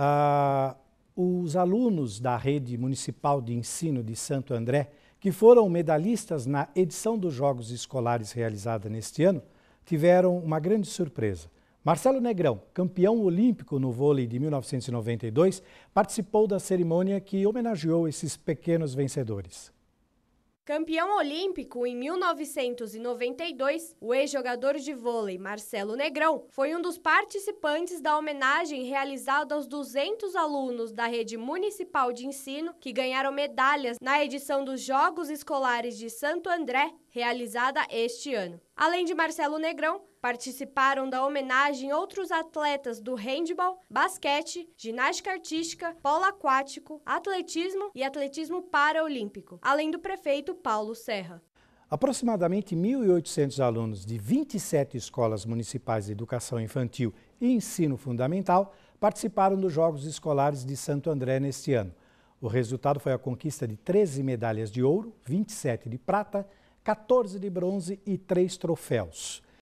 ah, os alunos da Rede Municipal de Ensino de Santo André, que foram medalhistas na edição dos Jogos Escolares realizada neste ano, tiveram uma grande surpresa. Marcelo Negrão, campeão olímpico no vôlei de 1992, participou da cerimônia que homenageou esses pequenos vencedores. Campeão olímpico em 1992, o ex-jogador de vôlei Marcelo Negrão foi um dos participantes da homenagem realizada aos 200 alunos da rede municipal de ensino que ganharam medalhas na edição dos Jogos Escolares de Santo André, realizada este ano. Além de Marcelo Negrão, Participaram da homenagem outros atletas do handball, basquete, ginástica artística, polo aquático, atletismo e atletismo paraolímpico, além do prefeito Paulo Serra. Aproximadamente 1.800 alunos de 27 escolas municipais de educação infantil e ensino fundamental participaram dos Jogos Escolares de Santo André neste ano. O resultado foi a conquista de 13 medalhas de ouro, 27 de prata, 14 de bronze e 3 troféus.